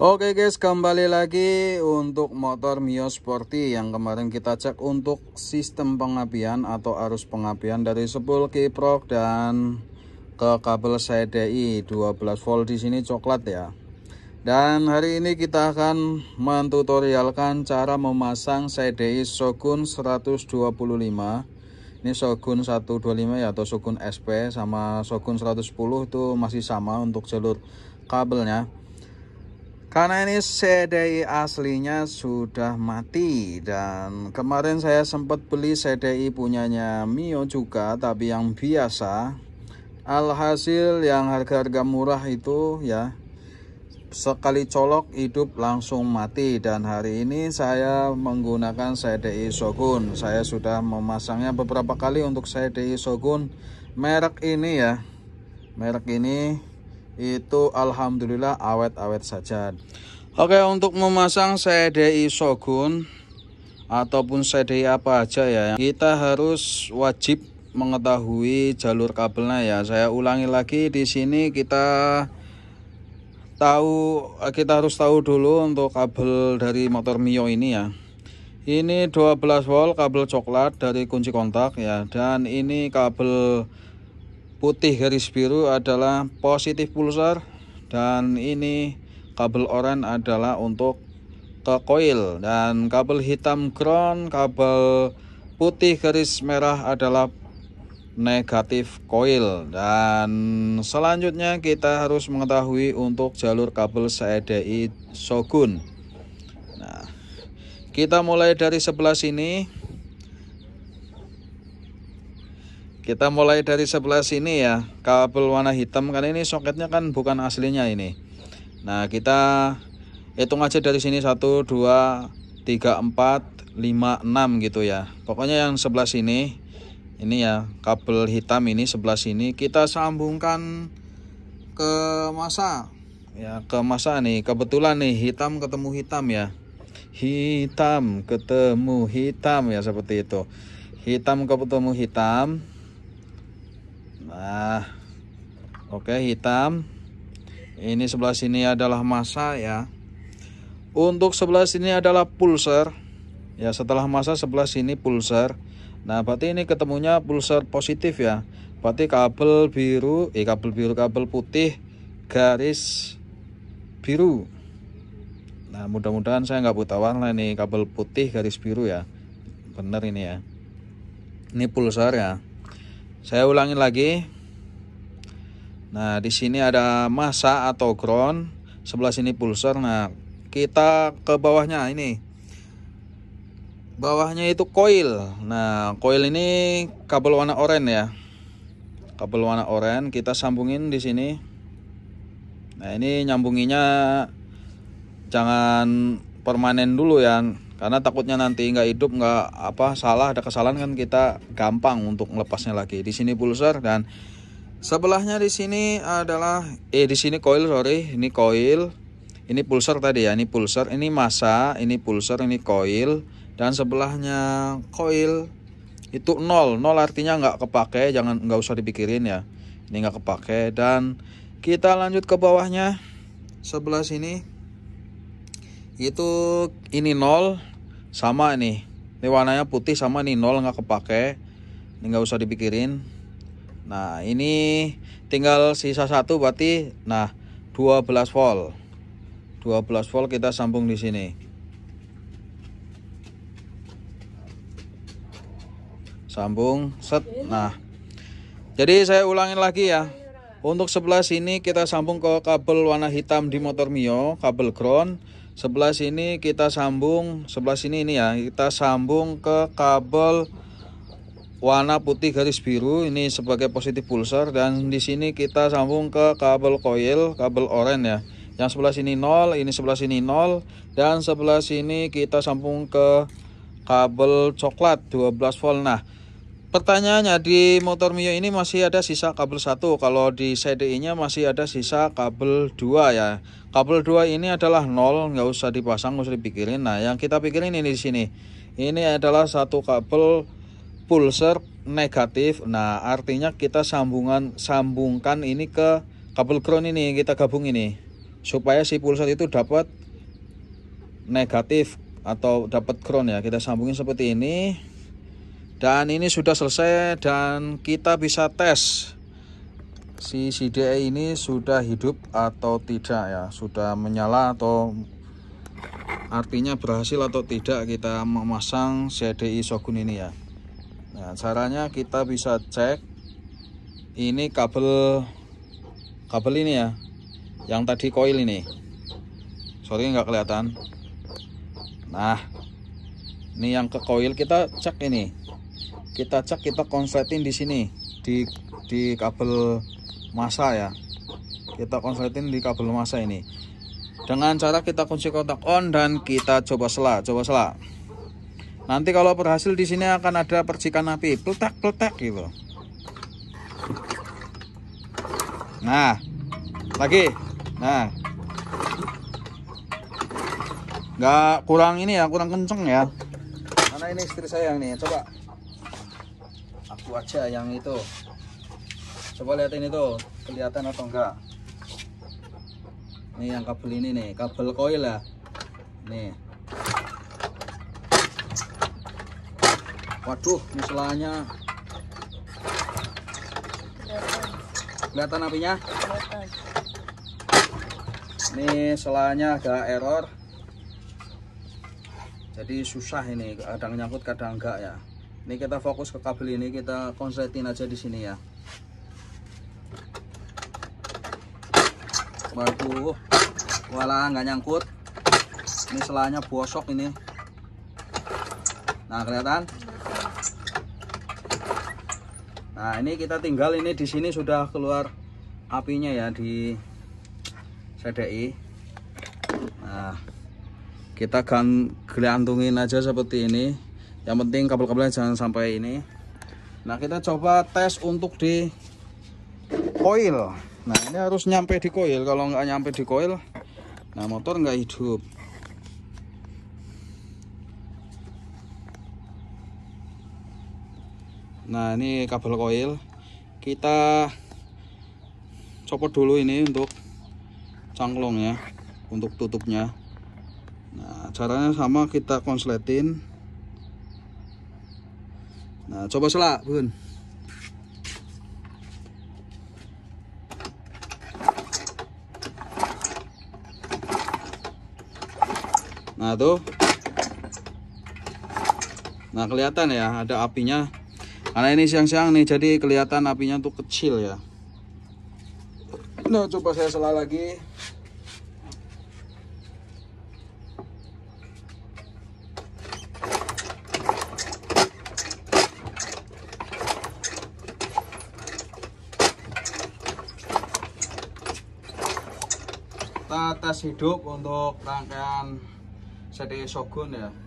Oke guys kembali lagi untuk motor Mio Sporty yang kemarin kita cek untuk sistem pengapian atau arus pengapian dari spool kiprok dan ke kabel CDI 12 volt di sini coklat ya dan hari ini kita akan mentutorialkan cara memasang CDI Shogun 125 ini Shogun 125 ya atau Shogun SP sama Shogun 110 itu masih sama untuk jalur kabelnya karena ini CDI aslinya sudah mati dan kemarin saya sempat beli CDI punyanya Mio juga tapi yang biasa. Alhasil yang harga-harga murah itu ya sekali colok hidup langsung mati dan hari ini saya menggunakan CDI Shogun. Saya sudah memasangnya beberapa kali untuk CDI Shogun merek ini ya. Merek ini itu alhamdulillah awet-awet saja Oke untuk memasang CDI Shogun ataupun CDI apa aja ya kita harus wajib mengetahui jalur kabelnya ya saya ulangi lagi di sini kita tahu kita harus tahu dulu untuk kabel dari motor Mio ini ya ini 12 volt kabel coklat dari kunci kontak ya dan ini kabel putih garis biru adalah positif pulsar dan ini kabel oranye adalah untuk ke koil dan kabel hitam ground kabel putih garis merah adalah negatif koil dan selanjutnya kita harus mengetahui untuk jalur kabel CDI Shogun nah kita mulai dari sebelah sini kita mulai dari sebelah sini ya kabel warna hitam kan ini soketnya kan bukan aslinya ini nah kita hitung aja dari sini 1 2 3 4 5 6 gitu ya pokoknya yang sebelah sini ini ya kabel hitam ini sebelah sini kita sambungkan ke masa ya ke masa nih kebetulan nih hitam ketemu hitam ya hitam ketemu hitam ya seperti itu hitam ketemu hitam Nah, oke hitam ini sebelah sini adalah masa ya untuk sebelah sini adalah pulser ya setelah masa sebelah sini pulser nah berarti ini ketemunya pulser positif ya berarti kabel biru eh kabel biru kabel putih garis biru nah mudah-mudahan saya nggak buta warna ini kabel putih garis biru ya bener ini ya ini pulser ya saya ulangi lagi. Nah, di sini ada masa atau ground, sebelah sini pulser. Nah, kita ke bawahnya ini. Bawahnya itu coil. Nah, coil ini kabel warna oranye ya. Kabel warna oranye kita sambungin di sini. Nah, ini nyambunginya jangan permanen dulu ya karena takutnya nanti nggak hidup nggak apa salah ada kesalahan kan kita gampang untuk melepasnya lagi di sini pulsar dan sebelahnya di sini adalah eh di sini coil sorry ini coil ini pulser tadi ya ini pulser ini masa ini pulser ini coil dan sebelahnya coil itu nol nol artinya nggak kepake jangan nggak usah dipikirin ya ini nggak kepake dan kita lanjut ke bawahnya sebelah sini itu ini nol sama nih ini warnanya putih sama nih nol nggak kepake ini nggak usah dipikirin nah ini tinggal sisa satu berarti nah 12 volt 12 volt kita sambung di sini sambung set nah jadi saya ulangin lagi ya untuk sebelah sini kita sambung ke kabel warna hitam di motor Mio kabel ground sebelah sini kita sambung sebelah sini ini ya kita sambung ke kabel warna putih garis biru ini sebagai positif pulser dan di sini kita sambung ke kabel koil kabel oranye ya yang sebelah sini nol, ini sebelah sini nol dan sebelah sini kita sambung ke kabel coklat 12 volt nah Pertanyaannya di motor Mio ini masih ada sisa kabel satu. Kalau di CDI-nya masih ada sisa kabel dua ya Kabel dua ini adalah nol, nggak usah dipasang nggak usah dipikirin Nah yang kita pikirin ini di sini Ini adalah satu kabel pulser negatif Nah artinya kita sambungan sambungkan ini ke kabel ground ini Kita gabung ini Supaya si pulser itu dapat negatif atau dapat ground ya Kita sambungin seperti ini dan ini sudah selesai dan kita bisa tes si CDI e ini sudah hidup atau tidak ya sudah menyala atau artinya berhasil atau tidak kita memasang CDI e Shogun ini ya nah caranya kita bisa cek ini kabel kabel ini ya yang tadi koil ini sorry nggak kelihatan nah ini yang ke koil kita cek ini kita cek kita konsleting di sini di di kabel masa ya kita konsleting di kabel masa ini dengan cara kita kunci kontak on dan kita coba selah coba selah nanti kalau berhasil di sini akan ada percikan api peletak peletak gitu nah lagi nah nggak kurang ini ya kurang kenceng ya karena ini istri saya nih coba wajah yang itu coba lihat ini tuh kelihatan atau enggak ini yang kabel ini nih kabel koil ya nih waduh misalnya kelihatan apinya ini selanya agak error jadi susah ini kadang nyangkut kadang enggak ya ini kita fokus ke kabel ini kita konsletin aja di sini ya waduh wala nggak nyangkut ini selahnya bosok ini nah kelihatan nah ini kita tinggal ini di sini sudah keluar apinya ya di CDI nah kita kan gelantungin aja seperti ini yang penting kabel-kabelnya jangan sampai ini nah kita coba tes untuk di koil nah ini harus nyampe di koil kalau nggak nyampe di koil nah motor nggak hidup nah ini kabel koil kita copot dulu ini untuk cangklong ya untuk tutupnya nah caranya sama kita konsletin Nah, coba selak, Bun. Nah, tuh. Nah, kelihatan ya ada apinya. Karena ini siang-siang nih, jadi kelihatan apinya tuh kecil ya. Nah, coba saya selak lagi. kita tes hidup untuk rangkaian CD e Shogun ya